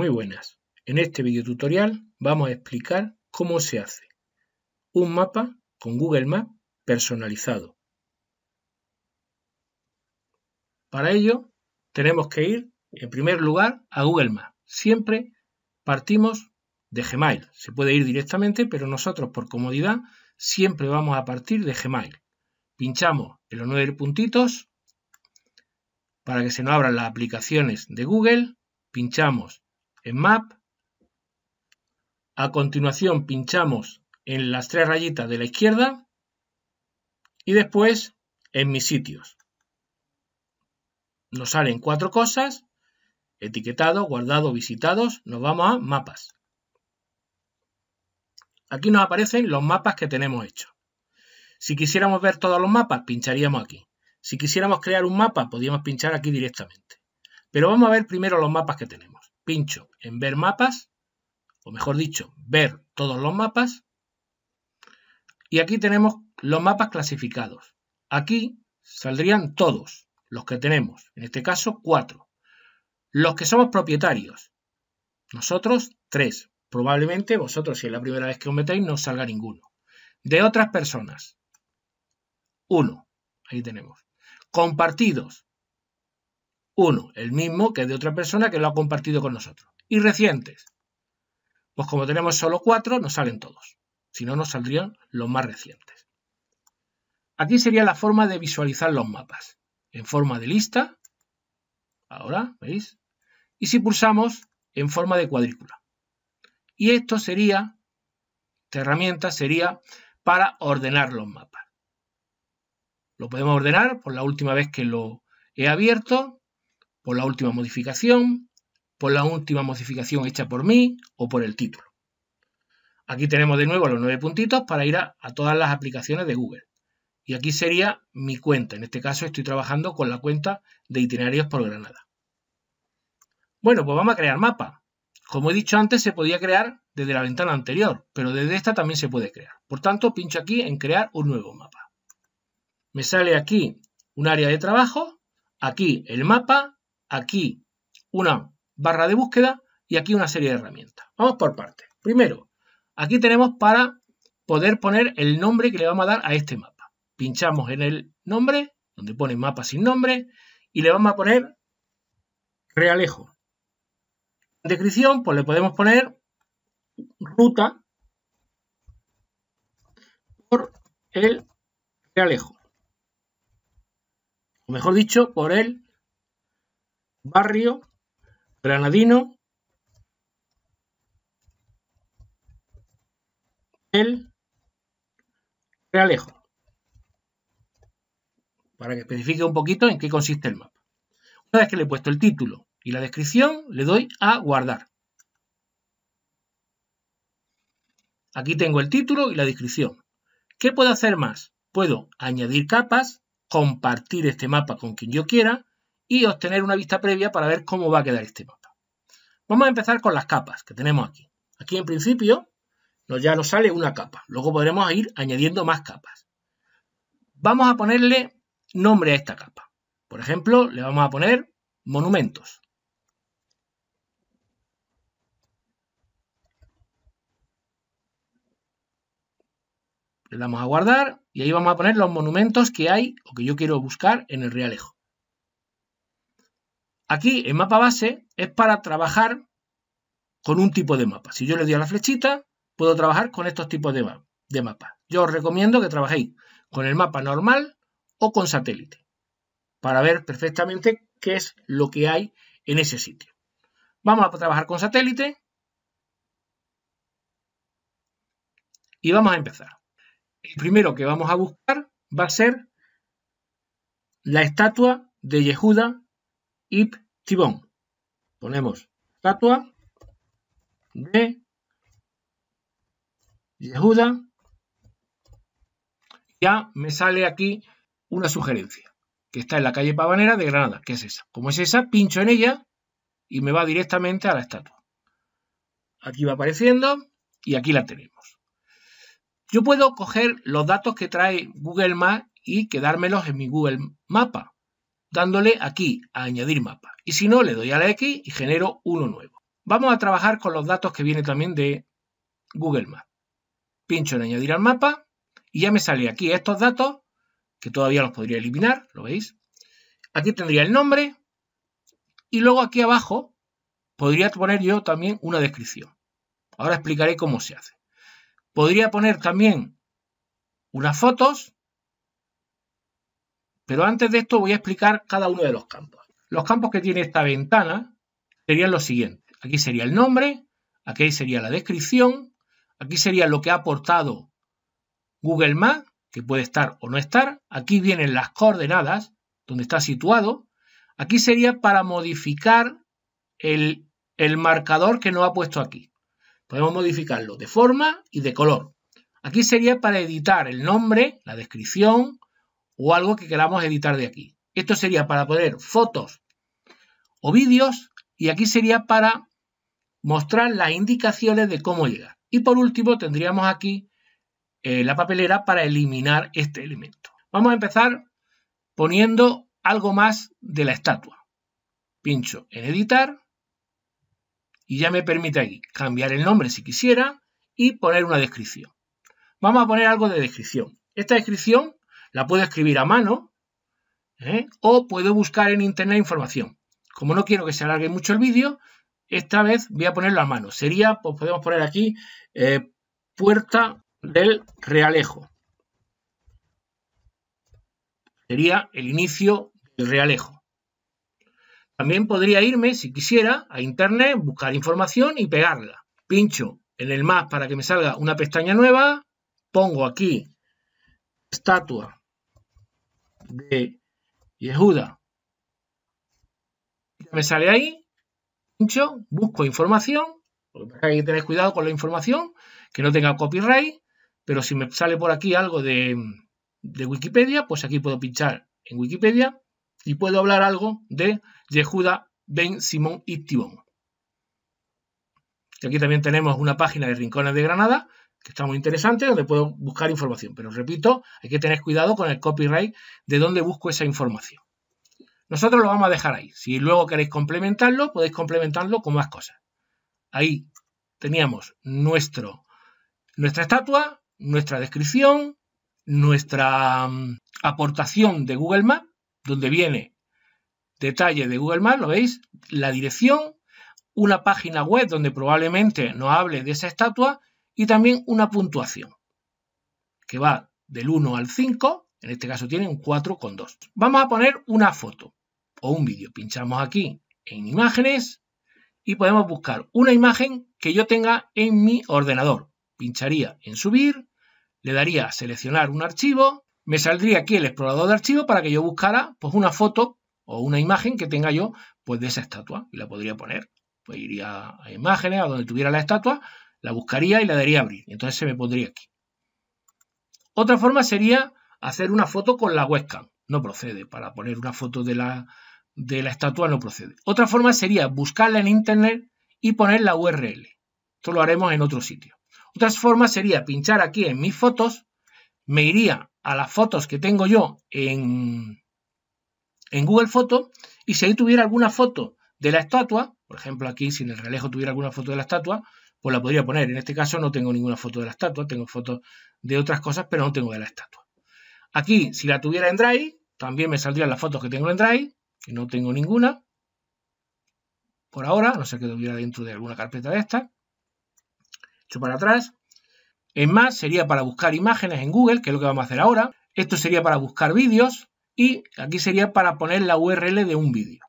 Muy buenas, en este video tutorial vamos a explicar cómo se hace un mapa con Google Maps personalizado. Para ello tenemos que ir en primer lugar a Google Maps. Siempre partimos de Gmail. Se puede ir directamente, pero nosotros por comodidad siempre vamos a partir de Gmail. Pinchamos en los nueve puntitos para que se nos abran las aplicaciones de Google. Pinchamos en Map. A continuación pinchamos en las tres rayitas de la izquierda y después en mis sitios. Nos salen cuatro cosas, etiquetado, guardado, visitados, nos vamos a mapas. Aquí nos aparecen los mapas que tenemos hechos. Si quisiéramos ver todos los mapas, pincharíamos aquí. Si quisiéramos crear un mapa, podríamos pinchar aquí directamente. Pero vamos a ver primero los mapas que tenemos pincho en ver mapas, o mejor dicho, ver todos los mapas. Y aquí tenemos los mapas clasificados. Aquí saldrían todos los que tenemos, en este caso cuatro. Los que somos propietarios, nosotros tres. Probablemente vosotros, si es la primera vez que os metéis, no salga ninguno. De otras personas, uno. Ahí tenemos. Compartidos, uno, el mismo que de otra persona que lo ha compartido con nosotros. Y recientes. Pues como tenemos solo cuatro, nos salen todos. Si no, nos saldrían los más recientes. Aquí sería la forma de visualizar los mapas. En forma de lista. Ahora, ¿veis? Y si pulsamos, en forma de cuadrícula. Y esto sería, esta herramienta sería para ordenar los mapas. Lo podemos ordenar por la última vez que lo he abierto por la última modificación, por la última modificación hecha por mí o por el título. Aquí tenemos de nuevo los nueve puntitos para ir a, todas las aplicaciones de Google. Y aquí sería mi cuenta. En este caso estoy trabajando con la cuenta de itinerarios por Granada. Bueno, pues vamos a crear mapa. Como he dicho antes, se podía crear desde la ventana anterior, pero desde esta también se puede crear. Por tanto, pincho aquí en crear un nuevo mapa. Me sale aquí un área de trabajo, aquí el mapa aquí una barra de búsqueda y aquí una serie de herramientas. Vamos por partes. Primero, aquí tenemos para poder poner el nombre que le vamos a dar a este mapa. Pinchamos en el nombre, donde pone mapa sin nombre, y le vamos a poner Realejo. En descripción, pues le podemos poner ruta por el Realejo. O mejor dicho, por el Barrio Granadino, El Realejo. Para que especifique un poquito en qué consiste el mapa. Una vez que le he puesto el título y la descripción, le doy a guardar. Aquí tengo el título y la descripción. ¿Qué puedo hacer más? Puedo añadir capas, compartir este mapa con quien yo quiera, y obtener una vista previa para ver cómo va a quedar este mapa. Vamos a empezar con las capas que tenemos aquí. Aquí en principio ya nos sale una capa. Luego podremos ir añadiendo más capas. Vamos a ponerle nombre a esta capa. Por ejemplo, le vamos a poner monumentos. Le damos a guardar y ahí vamos a poner los monumentos que hay o que yo quiero buscar en el Realejo. Aquí el mapa base es para trabajar con un tipo de mapa. Si yo le doy a la flechita, puedo trabajar con estos tipos de, de mapas. Yo os recomiendo que trabajéis con el mapa normal o con satélite para ver perfectamente qué es lo que hay en ese sitio. Vamos a trabajar con satélite y vamos a empezar. El primero que vamos a buscar va a ser la estatua de Yehuda y Tibón. Ponemos estatua de Yehuda. Ya me sale aquí una sugerencia, que está en la calle Pavanera de Granada, que es esa. Como es esa, pincho en ella y me va directamente a la estatua. Aquí va apareciendo y aquí la tenemos. Yo puedo coger los datos que trae Google Maps y quedármelos en mi Google Mapa dándole aquí a añadir mapa. Y si no, le doy a la X y genero uno nuevo. Vamos a trabajar con los datos que viene también de Google Maps. Pincho en añadir al mapa y ya me sale aquí estos datos, que todavía los podría eliminar, ¿lo veis? Aquí tendría el nombre y luego aquí abajo podría poner yo también una descripción. Ahora explicaré cómo se hace. Podría poner también unas fotos pero antes de esto voy a explicar cada uno de los campos. Los campos que tiene esta ventana serían los siguientes. Aquí sería el nombre, aquí sería la descripción, aquí sería lo que ha aportado Google Maps, que puede estar o no estar. Aquí vienen las coordenadas, donde está situado. Aquí sería para modificar el, marcador que nos ha puesto aquí. Podemos modificarlo de forma y de color. Aquí sería para editar el nombre, la descripción, o algo que queramos editar de aquí. Esto sería para poner fotos o vídeos y aquí sería para mostrar las indicaciones de cómo llegar. Y por último tendríamos aquí eh, la papelera para eliminar este elemento. Vamos a empezar poniendo algo más de la estatua. Pincho en editar y ya me permite aquí cambiar el nombre si quisiera y poner una descripción. Vamos a poner algo de descripción. Esta descripción la puedo escribir a mano ¿eh? o puedo buscar en internet información. Como no quiero que se alargue mucho el vídeo, esta vez voy a ponerlo a mano. Sería, pues podemos poner aquí, eh, puerta del realejo. Sería el inicio del realejo. También podría irme, si quisiera, a internet, buscar información y pegarla. Pincho en el más para que me salga una pestaña nueva, pongo aquí estatua de Yehuda. Ya me sale ahí, pincho, busco información, hay que tener cuidado con la información, que no tenga copyright, pero si me sale por aquí algo de, de Wikipedia, pues aquí puedo pinchar en Wikipedia y puedo hablar algo de Yehuda Ben Simón y Aquí también tenemos una página de Rincones de Granada, que está muy interesante, donde puedo buscar información. Pero repito, hay que tener cuidado con el copyright de dónde busco esa información. Nosotros lo vamos a dejar ahí. Si luego queréis complementarlo, podéis complementarlo con más cosas. Ahí teníamos nuestro, nuestra estatua, nuestra descripción, nuestra mm, aportación de Google Maps, donde viene detalle de Google Maps, lo veis, la dirección, una página web donde probablemente nos hable de esa estatua y también una puntuación que va del 1 al 5, en este caso tiene un 4,2. Vamos a poner una foto o un vídeo. Pinchamos aquí en imágenes y podemos buscar una imagen que yo tenga en mi ordenador. Pincharía en subir, le daría a seleccionar un archivo, me saldría aquí el explorador de archivos para que yo buscara pues, una foto o una imagen que tenga yo pues, de esa estatua y la podría poner. Pues iría a imágenes, a donde tuviera la estatua, la buscaría y la daría a abrir. entonces se me pondría aquí. Otra forma sería hacer una foto con la webcam. No procede. Para poner una foto de la, de la estatua no procede. Otra forma sería buscarla en internet y poner la URL. Esto lo haremos en otro sitio. Otra forma sería pinchar aquí en mis fotos. Me iría a las fotos que tengo yo en, en Google Fotos. y si ahí tuviera alguna foto de la estatua, por ejemplo aquí si en el relejo tuviera alguna foto de la estatua, pues la podría poner. En este caso no tengo ninguna foto de la estatua, tengo fotos de otras cosas, pero no tengo de la estatua. Aquí, si la tuviera en Drive, también me saldrían las fotos que tengo en Drive, que no tengo ninguna, por ahora, no sé qué tuviera dentro de alguna carpeta de esta. hecho para atrás. En más, sería para buscar imágenes en Google, que es lo que vamos a hacer ahora. Esto sería para buscar vídeos y aquí sería para poner la URL de un vídeo.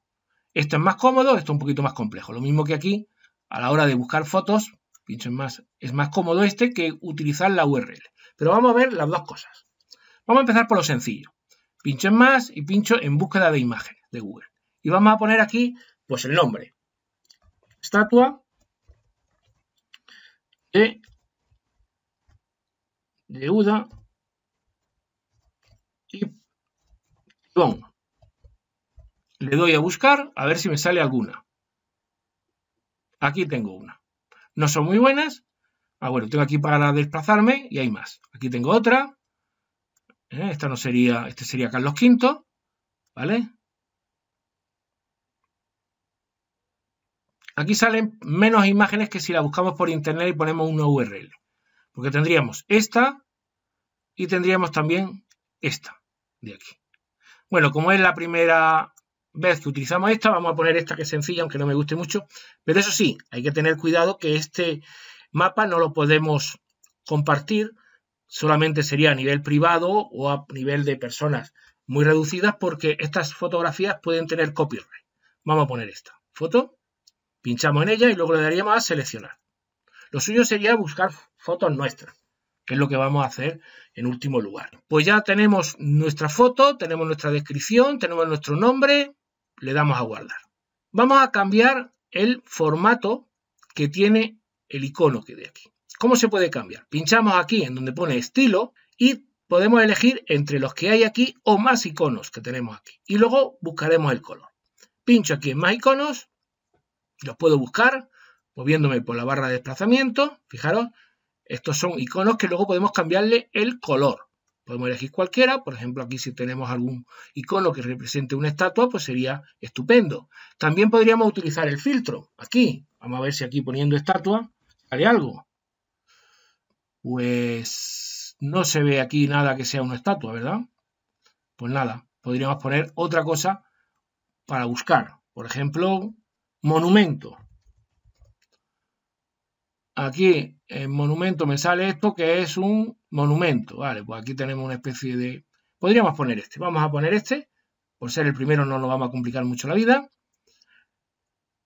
Esto es más cómodo, esto es un poquito más complejo. Lo mismo que aquí, a la hora de buscar fotos, Pincho en más. Es más cómodo este que utilizar la URL. Pero vamos a ver las dos cosas. Vamos a empezar por lo sencillo. Pincho en más y pincho en búsqueda de imagen de Google. Y vamos a poner aquí pues el nombre. Estatua de deuda y Le doy a buscar a ver si me sale alguna. Aquí tengo una no son muy buenas. Ah, bueno, tengo aquí para desplazarme y hay más. Aquí tengo otra. Eh, esta no sería, este sería Carlos V, ¿vale? Aquí salen menos imágenes que si la buscamos por internet y ponemos una URL. Porque tendríamos esta y tendríamos también esta de aquí. Bueno, como es la primera ves que utilizamos esta, vamos a poner esta que es sencilla, aunque no me guste mucho, pero eso sí, hay que tener cuidado que este mapa no lo podemos compartir, solamente sería a nivel privado o a nivel de personas muy reducidas porque estas fotografías pueden tener copyright. Vamos a poner esta foto, pinchamos en ella y luego le daríamos a seleccionar. Lo suyo sería buscar fotos nuestras, que es lo que vamos a hacer en último lugar. Pues ya tenemos nuestra foto, tenemos nuestra descripción, tenemos nuestro nombre, le damos a guardar. Vamos a cambiar el formato que tiene el icono que de aquí. ¿Cómo se puede cambiar? Pinchamos aquí en donde pone estilo y podemos elegir entre los que hay aquí o más iconos que tenemos aquí. Y luego buscaremos el color. Pincho aquí en más iconos, los puedo buscar moviéndome por la barra de desplazamiento. Fijaros, estos son iconos que luego podemos cambiarle el color. Podemos elegir cualquiera, por ejemplo, aquí si tenemos algún icono que represente una estatua, pues sería estupendo. También podríamos utilizar el filtro, aquí. Vamos a ver si aquí poniendo estatua sale algo. Pues no se ve aquí nada que sea una estatua, ¿verdad? Pues nada, podríamos poner otra cosa para buscar. Por ejemplo, monumento. Aquí en monumento me sale esto que es un monumento. Vale, pues aquí tenemos una especie de... Podríamos poner este. Vamos a poner este. Por ser el primero no nos vamos a complicar mucho la vida.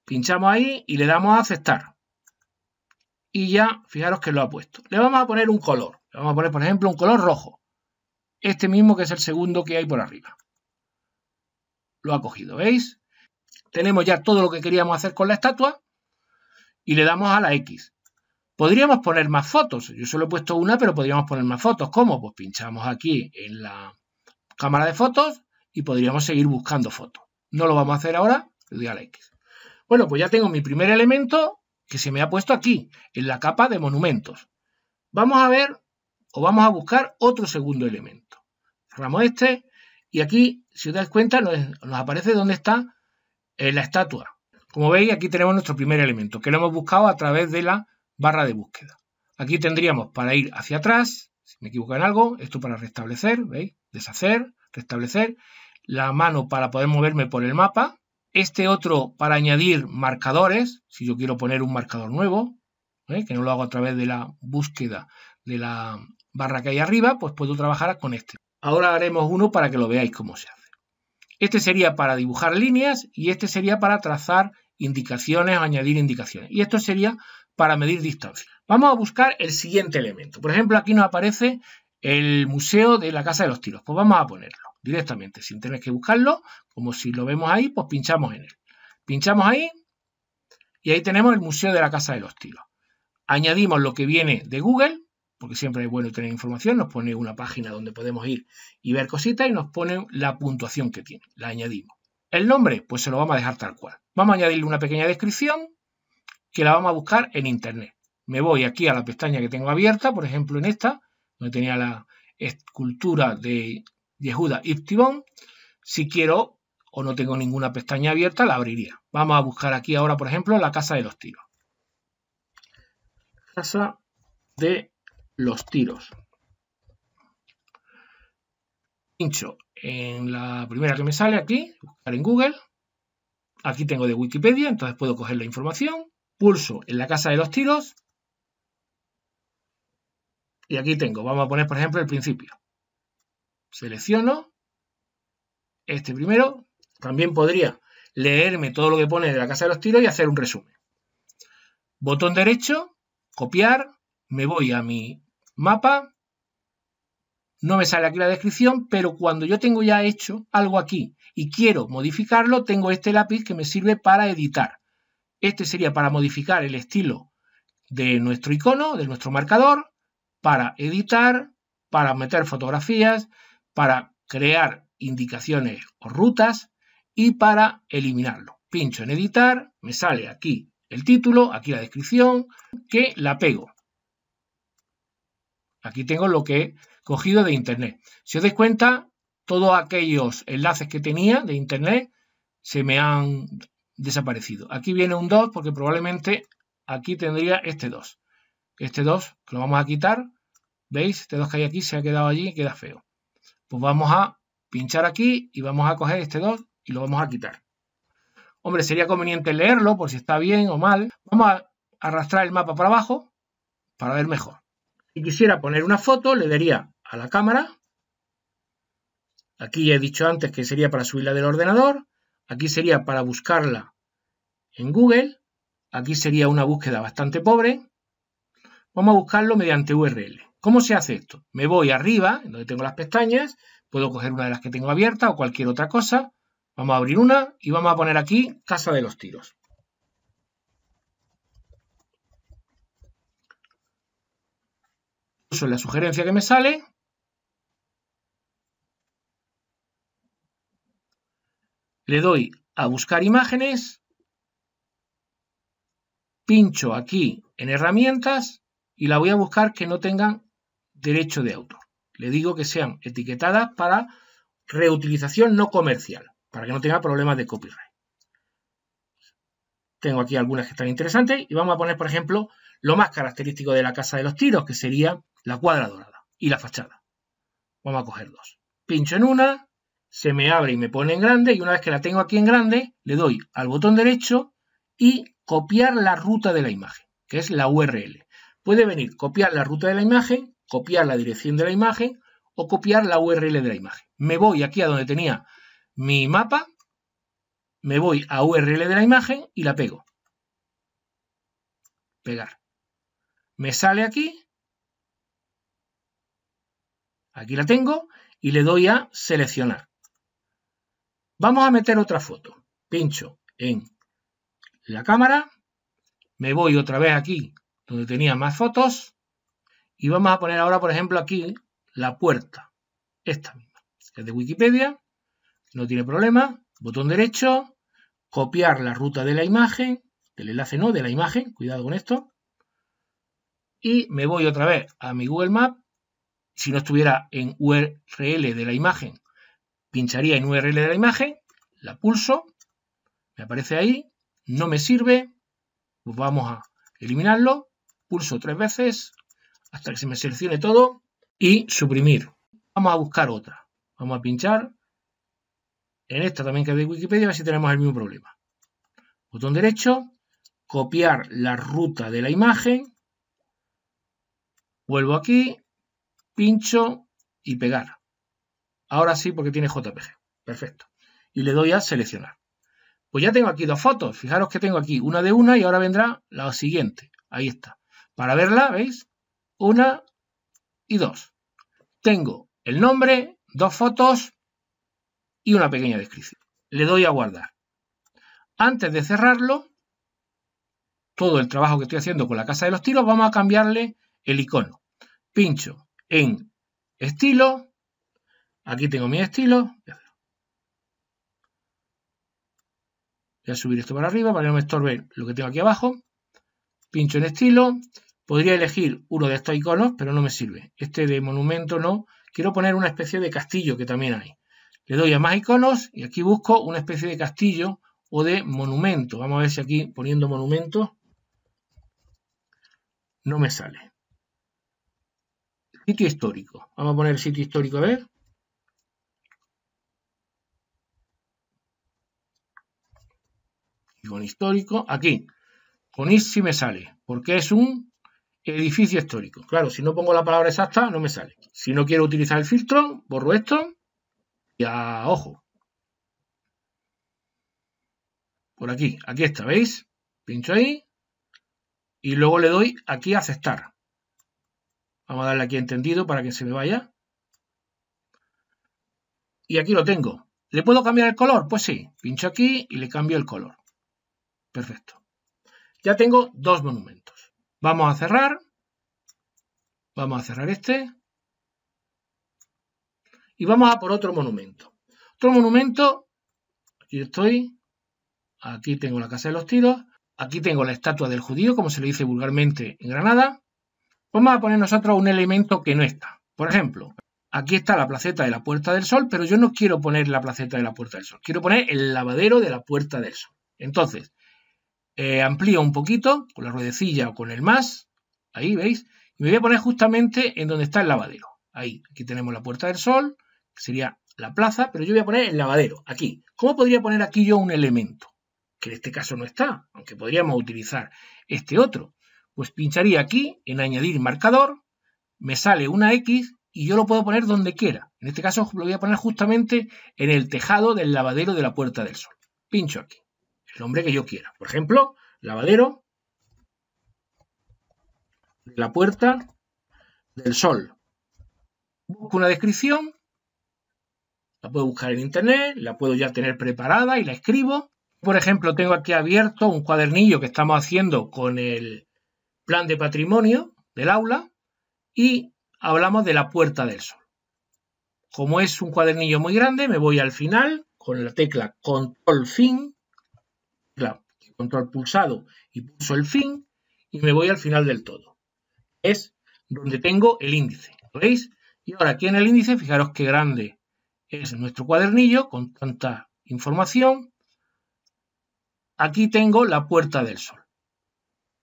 Pinchamos ahí y le damos a aceptar. Y ya, fijaros que lo ha puesto. Le vamos a poner un color. Le vamos a poner, por ejemplo, un color rojo. Este mismo que es el segundo que hay por arriba. Lo ha cogido, ¿veis? Tenemos ya todo lo que queríamos hacer con la estatua y le damos a la X. Podríamos poner más fotos. Yo solo he puesto una, pero podríamos poner más fotos. ¿Cómo? Pues pinchamos aquí en la cámara de fotos y podríamos seguir buscando fotos. No lo vamos a hacer ahora, le doy a la X. Bueno, pues ya tengo mi primer elemento que se me ha puesto aquí, en la capa de monumentos. Vamos a ver o vamos a buscar otro segundo elemento. Cerramos este y aquí, si os dais cuenta, nos, aparece dónde está eh, la estatua. Como veis, aquí tenemos nuestro primer elemento, que lo hemos buscado a través de la barra de búsqueda. Aquí tendríamos para ir hacia atrás, si me equivoco en algo, esto para restablecer, ¿veis? Deshacer, restablecer, la mano para poder moverme por el mapa, este otro para añadir marcadores, si yo quiero poner un marcador nuevo, ¿eh? que no lo hago a través de la búsqueda de la barra que hay arriba, pues puedo trabajar con este. Ahora haremos uno para que lo veáis cómo se hace. Este sería para dibujar líneas y este sería para trazar indicaciones, añadir indicaciones. Y esto sería para medir distancia. Vamos a buscar el siguiente elemento. Por ejemplo, aquí nos aparece el museo de la Casa de los Tiros. Pues vamos a ponerlo directamente, sin tener que buscarlo, como si lo vemos ahí, pues pinchamos en él. Pinchamos ahí y ahí tenemos el museo de la Casa de los Tiros. Añadimos lo que viene de Google, porque siempre es bueno tener información, nos pone una página donde podemos ir y ver cositas y nos pone la puntuación que tiene, la añadimos. El nombre, pues se lo vamos a dejar tal cual. Vamos a añadirle una pequeña descripción que la vamos a buscar en Internet. Me voy aquí a la pestaña que tengo abierta, por ejemplo en esta, donde tenía la escultura de Yehuda Iptibón. Si quiero o no tengo ninguna pestaña abierta, la abriría. Vamos a buscar aquí ahora, por ejemplo, la Casa de los Tiros. Casa de los Tiros. Pincho en la primera que me sale aquí, buscar en Google. Aquí tengo de Wikipedia, entonces puedo coger la información pulso en la casa de los tiros y aquí tengo, vamos a poner por ejemplo el principio. Selecciono este primero, también podría leerme todo lo que pone de la casa de los tiros y hacer un resumen. Botón derecho, copiar, me voy a mi mapa, no me sale aquí la descripción, pero cuando yo tengo ya hecho algo aquí y quiero modificarlo, tengo este lápiz que me sirve para editar. Este sería para modificar el estilo de nuestro icono, de nuestro marcador, para editar, para meter fotografías, para crear indicaciones o rutas y para eliminarlo. Pincho en editar, me sale aquí el título, aquí la descripción, que la pego. Aquí tengo lo que he cogido de internet. Si os dais cuenta, todos aquellos enlaces que tenía de internet se me han desaparecido. Aquí viene un 2 porque probablemente aquí tendría este 2. Este 2 que lo vamos a quitar. ¿Veis? Este 2 que hay aquí se ha quedado allí y queda feo. Pues vamos a pinchar aquí y vamos a coger este 2 y lo vamos a quitar. Hombre, sería conveniente leerlo por si está bien o mal. Vamos a arrastrar el mapa para abajo para ver mejor. Si quisiera poner una foto, le daría a la cámara. Aquí ya he dicho antes que sería para subirla del ordenador. Aquí sería para buscarla en Google. Aquí sería una búsqueda bastante pobre. Vamos a buscarlo mediante URL. ¿Cómo se hace esto? Me voy arriba, donde tengo las pestañas. Puedo coger una de las que tengo abierta o cualquier otra cosa. Vamos a abrir una y vamos a poner aquí Casa de los Tiros. Eso es la sugerencia que me sale. Le doy a buscar imágenes, pincho aquí en herramientas y la voy a buscar que no tengan derecho de autor. Le digo que sean etiquetadas para reutilización no comercial, para que no tenga problemas de copyright. Tengo aquí algunas que están interesantes y vamos a poner, por ejemplo, lo más característico de la casa de los tiros, que sería la cuadra dorada y la fachada. Vamos a coger dos. Pincho en una, se me abre y me pone en grande y una vez que la tengo aquí en grande, le doy al botón derecho y copiar la ruta de la imagen, que es la URL. Puede venir copiar la ruta de la imagen, copiar la dirección de la imagen o copiar la URL de la imagen. Me voy aquí a donde tenía mi mapa, me voy a URL de la imagen y la pego. Pegar. Me sale aquí. Aquí la tengo y le doy a seleccionar. Vamos a meter otra foto. Pincho en la cámara. Me voy otra vez aquí donde tenía más fotos. Y vamos a poner ahora, por ejemplo, aquí la puerta. Esta misma. Es de Wikipedia. No tiene problema. Botón derecho. Copiar la ruta de la imagen. Del enlace no, de la imagen. Cuidado con esto. Y me voy otra vez a mi Google Map. Si no estuviera en URL de la imagen, pincharía en URL de la imagen, la pulso, me aparece ahí, no me sirve, pues vamos a eliminarlo, pulso tres veces hasta que se me seleccione todo y suprimir. Vamos a buscar otra. Vamos a pinchar en esta también que es de Wikipedia a ver si tenemos el mismo problema. Botón derecho, copiar la ruta de la imagen, vuelvo aquí, pincho y pegar. Ahora sí, porque tiene JPG. Perfecto. Y le doy a seleccionar. Pues ya tengo aquí dos fotos. Fijaros que tengo aquí una de una y ahora vendrá la siguiente. Ahí está. Para verla, ¿veis? Una y dos. Tengo el nombre, dos fotos y una pequeña descripción. Le doy a guardar. Antes de cerrarlo, todo el trabajo que estoy haciendo con la casa de los tiros, vamos a cambiarle el icono. Pincho en estilo Aquí tengo mi estilo. Voy a subir esto para arriba para que no me estorbe lo que tengo aquí abajo. Pincho en estilo. Podría elegir uno de estos iconos, pero no me sirve. Este de monumento no. Quiero poner una especie de castillo que también hay. Le doy a más iconos y aquí busco una especie de castillo o de monumento. Vamos a ver si aquí poniendo monumento no me sale. Sitio histórico. Vamos a poner sitio histórico a ver. con histórico, aquí. Con is sí me sale, porque es un edificio histórico. Claro, si no pongo la palabra exacta, no me sale. Si no quiero utilizar el filtro, borro esto y a ojo. Por aquí, aquí está, ¿veis? Pincho ahí y luego le doy aquí a aceptar. Vamos a darle aquí a entendido para que se me vaya. Y aquí lo tengo. ¿Le puedo cambiar el color? Pues sí, pincho aquí y le cambio el color. Perfecto. Ya tengo dos monumentos. Vamos a cerrar. Vamos a cerrar este. Y vamos a por otro monumento. Otro monumento. Aquí estoy. Aquí tengo la Casa de los Tiros. Aquí tengo la estatua del judío, como se le dice vulgarmente en Granada. Vamos a poner nosotros un elemento que no está. Por ejemplo, aquí está la placeta de la Puerta del Sol, pero yo no quiero poner la placeta de la Puerta del Sol. Quiero poner el lavadero de la Puerta del Sol. Entonces, eh, amplío un poquito con la ruedecilla o con el más, ahí veis, y me voy a poner justamente en donde está el lavadero. Ahí, aquí tenemos la Puerta del Sol, que sería la plaza, pero yo voy a poner el lavadero, aquí. ¿Cómo podría poner aquí yo un elemento? Que en este caso no está, aunque podríamos utilizar este otro. Pues pincharía aquí en añadir marcador, me sale una X y yo lo puedo poner donde quiera. En este caso lo voy a poner justamente en el tejado del lavadero de la Puerta del Sol. Pincho aquí el nombre que yo quiera. Por ejemplo, lavadero la puerta del sol. Busco una descripción, la puedo buscar en internet, la puedo ya tener preparada y la escribo. Por ejemplo, tengo aquí abierto un cuadernillo que estamos haciendo con el plan de patrimonio del aula y hablamos de la puerta del sol. Como es un cuadernillo muy grande, me voy al final con la tecla control fin control pulsado y pulso el fin y me voy al final del todo. Es donde tengo el índice, veis? Y ahora aquí en el índice, fijaros qué grande es nuestro cuadernillo con tanta información. Aquí tengo la puerta del sol.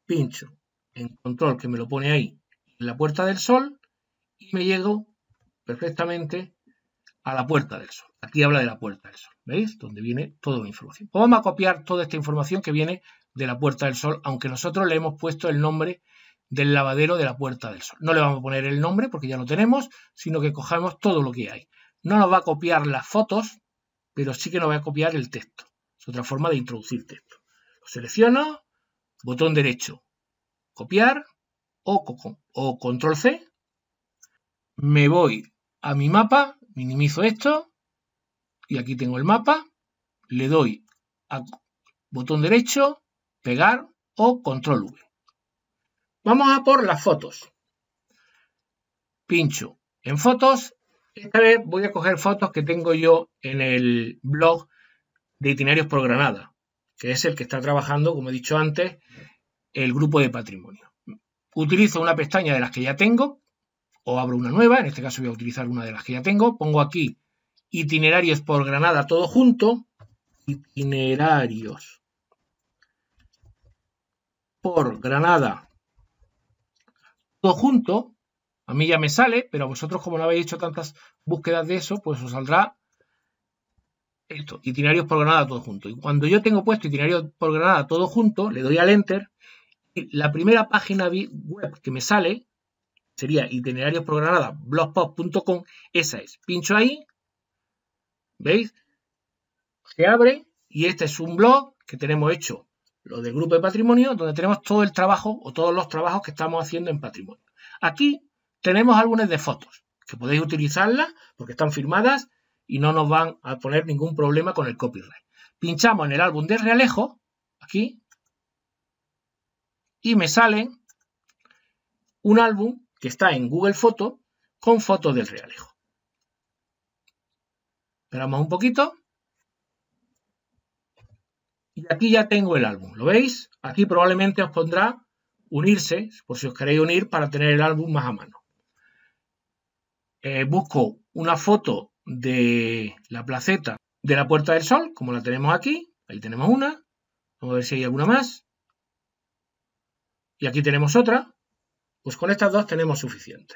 Pincho en control que me lo pone ahí en la puerta del sol y me llego perfectamente a la puerta del sol. Aquí habla de la puerta del sol, ¿veis? Donde viene toda la información. Pues vamos a copiar toda esta información que viene de la puerta del sol, aunque nosotros le hemos puesto el nombre del lavadero de la puerta del sol. No le vamos a poner el nombre porque ya lo tenemos, sino que cojamos todo lo que hay. No nos va a copiar las fotos, pero sí que nos va a copiar el texto. Es otra forma de introducir texto. Lo selecciono, botón derecho, copiar o, o control C. Me voy a mi mapa Minimizo esto y aquí tengo el mapa. Le doy a botón derecho, pegar o control V. Vamos a por las fotos. Pincho en fotos. Esta vez voy a coger fotos que tengo yo en el blog de itinerarios por Granada, que es el que está trabajando, como he dicho antes, el grupo de patrimonio. Utilizo una pestaña de las que ya tengo, o abro una nueva, en este caso voy a utilizar una de las que ya tengo, pongo aquí itinerarios por Granada todo junto, itinerarios por Granada todo junto, a mí ya me sale, pero a vosotros como no habéis hecho tantas búsquedas de eso, pues os saldrá esto, itinerarios por Granada todo junto. Y cuando yo tengo puesto itinerarios por Granada todo junto, le doy al Enter, y la primera página web que me sale sería itinerarios programadas, esa es. Pincho ahí, ¿veis? Se abre y este es un blog que tenemos hecho, lo del grupo de patrimonio, donde tenemos todo el trabajo o todos los trabajos que estamos haciendo en patrimonio. Aquí tenemos álbumes de fotos, que podéis utilizarlas porque están firmadas y no nos van a poner ningún problema con el copyright. Pinchamos en el álbum de Realejo, aquí, y me sale un álbum que está en Google Foto con fotos del Realejo. Esperamos un poquito. Y aquí ya tengo el álbum, ¿lo veis? Aquí probablemente os pondrá unirse, por si os queréis unir para tener el álbum más a mano. Eh, busco una foto de la placeta de la Puerta del Sol, como la tenemos aquí. Ahí tenemos una. Vamos a ver si hay alguna más. Y aquí tenemos otra. Pues con estas dos tenemos suficiente.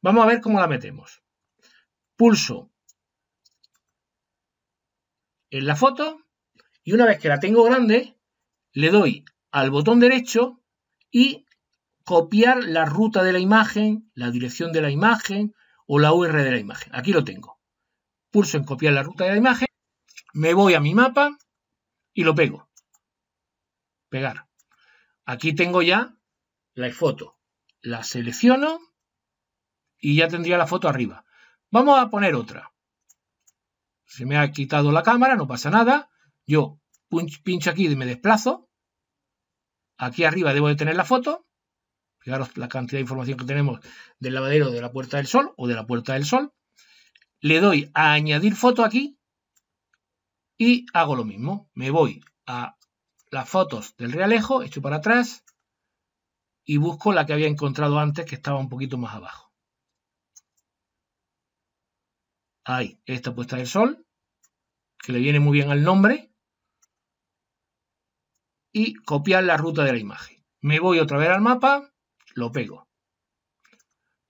Vamos a ver cómo la metemos. Pulso en la foto y una vez que la tengo grande, le doy al botón derecho y copiar la ruta de la imagen, la dirección de la imagen o la URL de la imagen. Aquí lo tengo. Pulso en copiar la ruta de la imagen, me voy a mi mapa y lo pego. Pegar. Aquí tengo ya la foto la selecciono y ya tendría la foto arriba. Vamos a poner otra. Se me ha quitado la cámara, no pasa nada. Yo pincho aquí y me desplazo. Aquí arriba debo de tener la foto. Fijaros la cantidad de información que tenemos del lavadero de la Puerta del Sol o de la Puerta del Sol. Le doy a añadir foto aquí y hago lo mismo. Me voy a las fotos del Realejo, echo para atrás, y busco la que había encontrado antes que estaba un poquito más abajo. Ahí, esta puesta del sol, que le viene muy bien al nombre, y copiar la ruta de la imagen. Me voy otra vez al mapa, lo pego.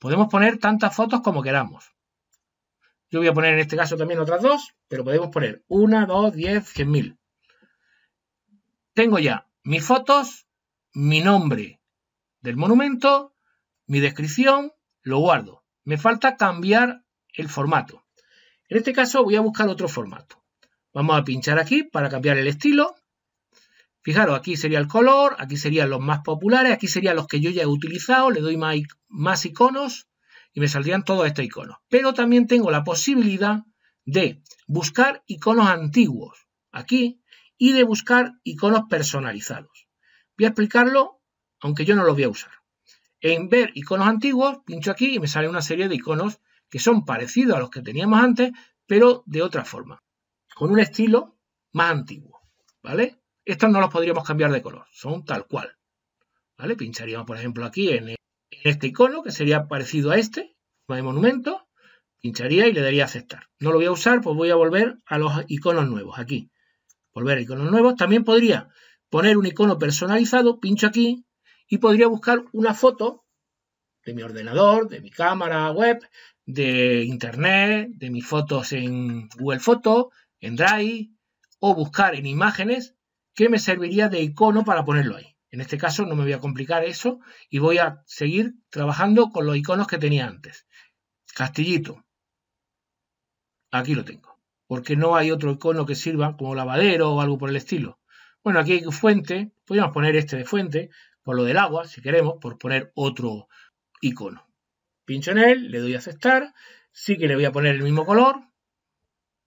Podemos poner tantas fotos como queramos. Yo voy a poner en este caso también otras dos, pero podemos poner una, dos, diez, cien mil. Tengo ya mis fotos, mi nombre, del monumento, mi descripción, lo guardo. Me falta cambiar el formato. En este caso voy a buscar otro formato. Vamos a pinchar aquí para cambiar el estilo. Fijaros, aquí sería el color, aquí serían los más populares, aquí serían los que yo ya he utilizado, le doy más iconos y me saldrían todos estos iconos. Pero también tengo la posibilidad de buscar iconos antiguos aquí y de buscar iconos personalizados. Voy a explicarlo aunque yo no los voy a usar. En ver iconos antiguos, pincho aquí y me sale una serie de iconos que son parecidos a los que teníamos antes, pero de otra forma, con un estilo más antiguo, ¿vale? Estos no los podríamos cambiar de color, son tal cual, ¿vale? Pincharíamos, por ejemplo, aquí en este icono, que sería parecido a este, de monumento, pincharía y le daría aceptar. No lo voy a usar, pues voy a volver a los iconos nuevos, aquí. Volver a iconos nuevos. También podría poner un icono personalizado, pincho aquí, podría buscar una foto de mi ordenador, de mi cámara web, de internet, de mis fotos en Google Fotos, en Drive, o buscar en imágenes que me serviría de icono para ponerlo ahí. En este caso no me voy a complicar eso y voy a seguir trabajando con los iconos que tenía antes. Castillito. Aquí lo tengo. Porque no hay otro icono que sirva como lavadero o algo por el estilo. Bueno, aquí hay fuente. Podríamos poner este de fuente por lo del agua, si queremos, por poner otro icono. Pincho en él, le doy a aceptar, sí que le voy a poner el mismo color,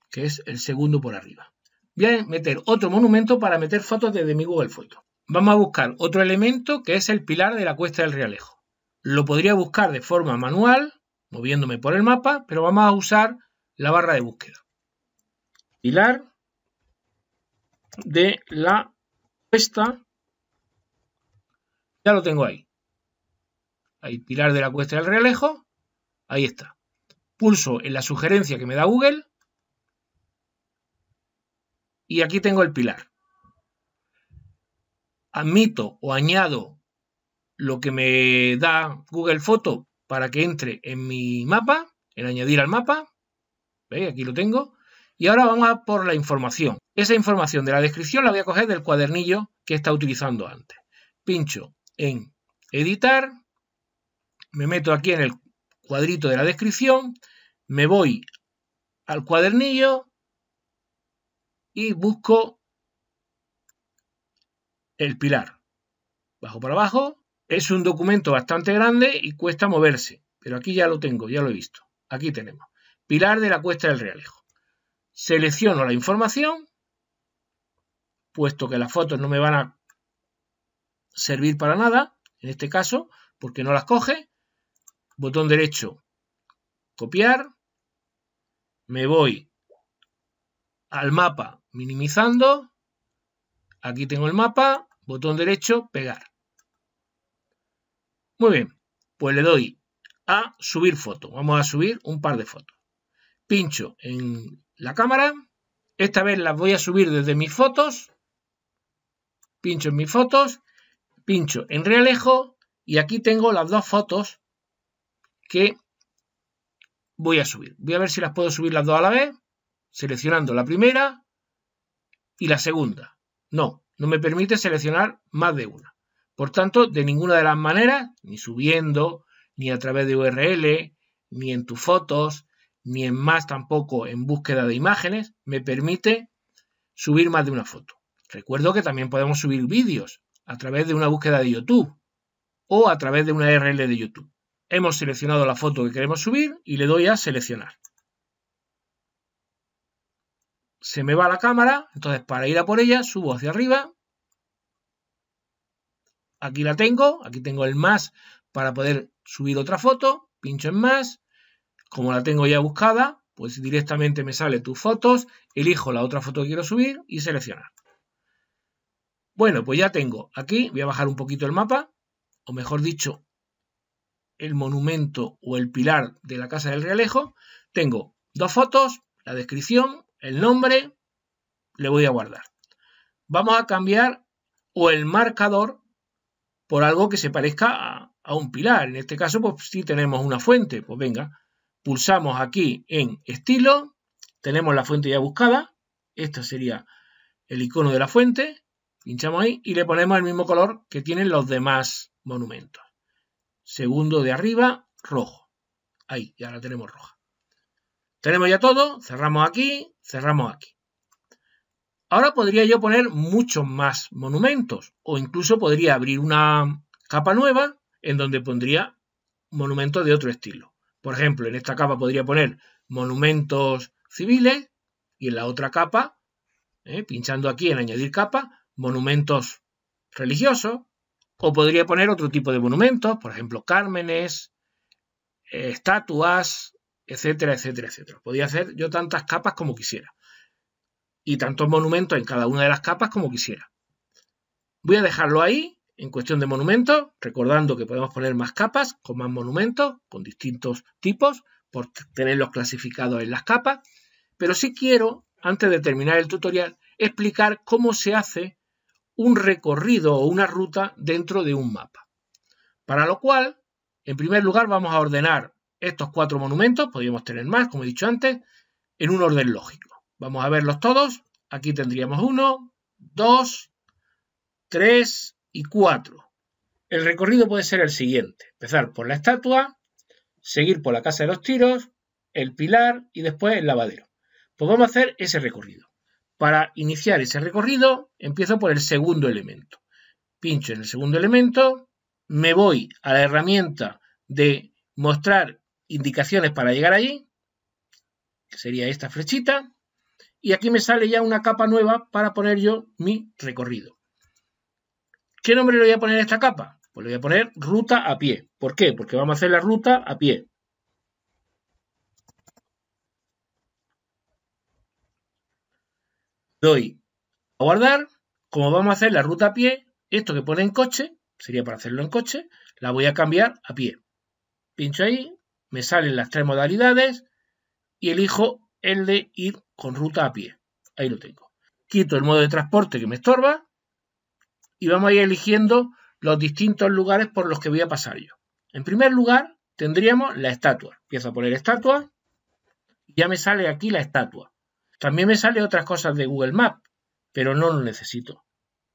que es el segundo por arriba. Voy a meter otro monumento para meter fotos desde mi Google Foto. Vamos a buscar otro elemento que es el pilar de la cuesta del Realejo. Lo podría buscar de forma manual, moviéndome por el mapa, pero vamos a usar la barra de búsqueda. Pilar de la cuesta ya lo tengo ahí. Ahí, pilar de la cuesta del Realejo. Ahí está. Pulso en la sugerencia que me da Google. Y aquí tengo el pilar. Admito o añado lo que me da Google Foto para que entre en mi mapa, en añadir al mapa. ¿Veis? Aquí lo tengo. Y ahora vamos a por la información. Esa información de la descripción la voy a coger del cuadernillo que está utilizando antes. Pincho en editar, me meto aquí en el cuadrito de la descripción, me voy al cuadernillo y busco el pilar. Bajo para abajo. Es un documento bastante grande y cuesta moverse, pero aquí ya lo tengo, ya lo he visto. Aquí tenemos. Pilar de la Cuesta del Realejo. Selecciono la información, puesto que las fotos no me van a servir para nada, en este caso, porque no las coge. Botón derecho, copiar. Me voy al mapa minimizando. Aquí tengo el mapa, botón derecho, pegar. Muy bien, pues le doy a subir foto. Vamos a subir un par de fotos. Pincho en la cámara. Esta vez las voy a subir desde mis fotos. Pincho en mis fotos pincho en realejo y aquí tengo las dos fotos que voy a subir. Voy a ver si las puedo subir las dos a la vez, seleccionando la primera y la segunda. No, no me permite seleccionar más de una. Por tanto, de ninguna de las maneras, ni subiendo, ni a través de URL, ni en tus fotos, ni en más tampoco en búsqueda de imágenes, me permite subir más de una foto. Recuerdo que también podemos subir vídeos a través de una búsqueda de YouTube o a través de una URL de YouTube. Hemos seleccionado la foto que queremos subir y le doy a seleccionar. Se me va la cámara, entonces para ir a por ella subo hacia arriba. Aquí la tengo, aquí tengo el más para poder subir otra foto, pincho en más. Como la tengo ya buscada, pues directamente me sale tus fotos, elijo la otra foto que quiero subir y seleccionar. Bueno, pues ya tengo aquí, voy a bajar un poquito el mapa, o mejor dicho, el monumento o el pilar de la Casa del Realejo. Tengo dos fotos, la descripción, el nombre, le voy a guardar. Vamos a cambiar o el marcador por algo que se parezca a, un pilar. En este caso, pues si tenemos una fuente, pues venga, pulsamos aquí en estilo, tenemos la fuente ya buscada, esta sería el icono de la fuente, Pinchamos ahí y le ponemos el mismo color que tienen los demás monumentos. Segundo de arriba, rojo. Ahí, y ahora tenemos roja. Tenemos ya todo, cerramos aquí, cerramos aquí. Ahora podría yo poner muchos más monumentos o incluso podría abrir una capa nueva en donde pondría monumentos de otro estilo. Por ejemplo, en esta capa podría poner monumentos civiles y en la otra capa, eh, pinchando aquí en añadir capa, monumentos religiosos, o podría poner otro tipo de monumentos, por ejemplo, cármenes, eh, estatuas, etcétera, etcétera, etcétera. Podría hacer yo tantas capas como quisiera. Y tantos monumentos en cada una de las capas como quisiera. Voy a dejarlo ahí, en cuestión de monumentos, recordando que podemos poner más capas, con más monumentos, con distintos tipos, por tenerlos clasificados en las capas. Pero sí quiero, antes de terminar el tutorial, explicar cómo se hace un recorrido o una ruta dentro de un mapa. Para lo cual, en primer lugar, vamos a ordenar estos cuatro monumentos, podríamos tener más, como he dicho antes, en un orden lógico. Vamos a verlos todos. Aquí tendríamos uno, dos, tres y cuatro. El recorrido puede ser el siguiente. Empezar por la estatua, seguir por la Casa de los Tiros, el Pilar y después el lavadero. Pues vamos a hacer ese recorrido. Para iniciar ese recorrido, empiezo por el segundo elemento. Pincho en el segundo elemento, me voy a la herramienta de mostrar indicaciones para llegar allí, que sería esta flechita, y aquí me sale ya una capa nueva para poner yo mi recorrido. ¿Qué nombre le voy a poner a esta capa? Pues le voy a poner ruta a pie. ¿Por qué? Porque vamos a hacer la ruta a pie. doy a guardar, como vamos a hacer la ruta a pie, esto que pone en coche, sería para hacerlo en coche, la voy a cambiar a pie. Pincho ahí, me salen las tres modalidades y elijo el de ir con ruta a pie. Ahí lo tengo. Quito el modo de transporte que me estorba y vamos a ir eligiendo los distintos lugares por los que voy a pasar yo. En primer lugar, tendríamos la estatua. Empiezo a poner estatua. Ya me sale aquí la estatua. También me sale otras cosas de Google Maps, pero no lo necesito,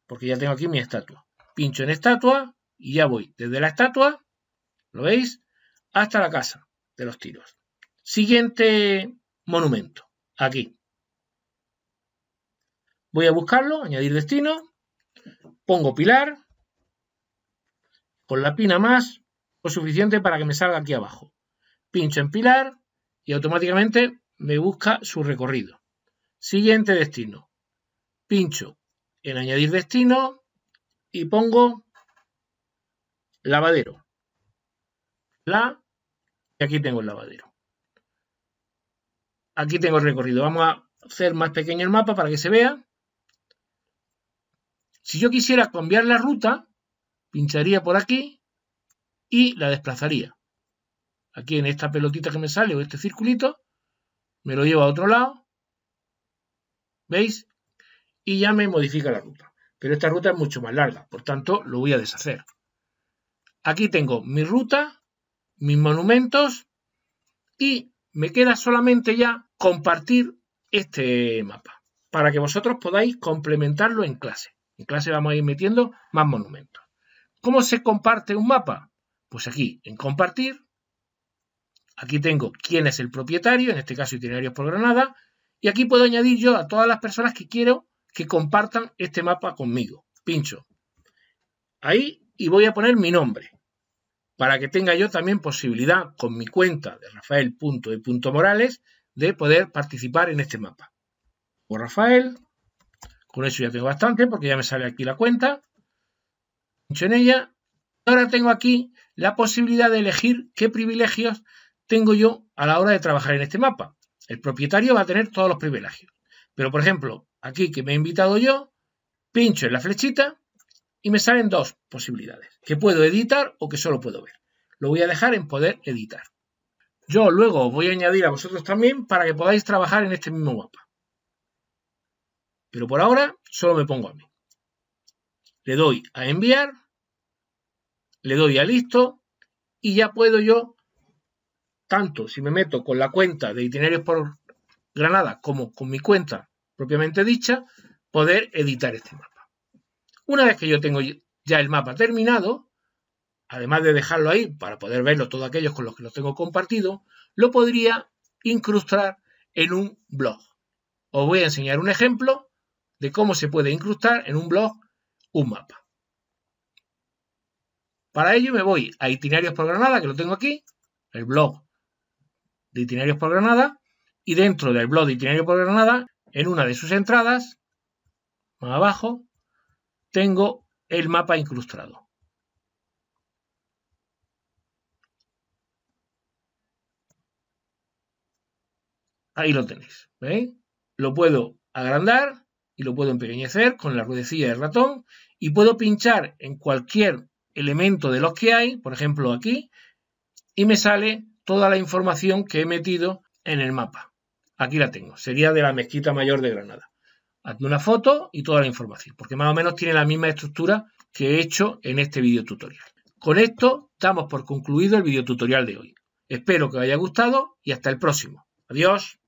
porque ya tengo aquí mi estatua. Pincho en estatua y ya voy desde la estatua, ¿lo veis? Hasta la casa de los tiros. Siguiente monumento, aquí. Voy a buscarlo, añadir destino, pongo pilar, con la pina más lo suficiente para que me salga aquí abajo. Pincho en pilar y automáticamente me busca su recorrido. Siguiente destino. Pincho en añadir destino y pongo lavadero. La y aquí tengo el lavadero. Aquí tengo el recorrido. Vamos a hacer más pequeño el mapa para que se vea. Si yo quisiera cambiar la ruta, pincharía por aquí y la desplazaría. Aquí en esta pelotita que me sale o este circulito, me lo llevo a otro lado ¿Veis? Y ya me modifica la ruta. Pero esta ruta es mucho más larga, por tanto lo voy a deshacer. Aquí tengo mi ruta, mis monumentos y me queda solamente ya compartir este mapa para que vosotros podáis complementarlo en clase. En clase vamos a ir metiendo más monumentos. ¿Cómo se comparte un mapa? Pues aquí, en compartir, aquí tengo quién es el propietario, en este caso Itinerarios por Granada, y aquí puedo añadir yo a todas las personas que quiero que compartan este mapa conmigo. Pincho ahí y voy a poner mi nombre para que tenga yo también posibilidad con mi cuenta de Rafael e Morales de poder participar en este mapa. Por Rafael, con eso ya tengo bastante porque ya me sale aquí la cuenta. Pincho en ella. Ahora tengo aquí la posibilidad de elegir qué privilegios tengo yo a la hora de trabajar en este mapa. El propietario va a tener todos los privilegios. Pero, por ejemplo, aquí que me he invitado yo, pincho en la flechita y me salen dos posibilidades, que puedo editar o que solo puedo ver. Lo voy a dejar en poder editar. Yo luego voy a añadir a vosotros también para que podáis trabajar en este mismo mapa. Pero por ahora solo me pongo a mí. Le doy a enviar, le doy a listo y ya puedo yo tanto si me meto con la cuenta de itinerarios por Granada como con mi cuenta propiamente dicha, poder editar este mapa. Una vez que yo tengo ya el mapa terminado, además de dejarlo ahí para poder verlo todos aquellos con los que lo tengo compartido, lo podría incrustar en un blog. Os voy a enseñar un ejemplo de cómo se puede incrustar en un blog un mapa. Para ello me voy a Itinerarios por Granada, que lo tengo aquí, el blog de itinerarios por Granada y dentro del blog de itinerarios por Granada, en una de sus entradas, más abajo, tengo el mapa incrustado. Ahí lo tenéis, ¿veis? Lo puedo agrandar y lo puedo empequeñecer con la ruedecilla del ratón y puedo pinchar en cualquier elemento de los que hay, por ejemplo aquí, y me sale toda la información que he metido en el mapa. Aquí la tengo, sería de la Mezquita Mayor de Granada. Hazme una foto y toda la información, porque más o menos tiene la misma estructura que he hecho en este video tutorial. Con esto damos por concluido el video tutorial de hoy. Espero que os haya gustado y hasta el próximo. Adiós.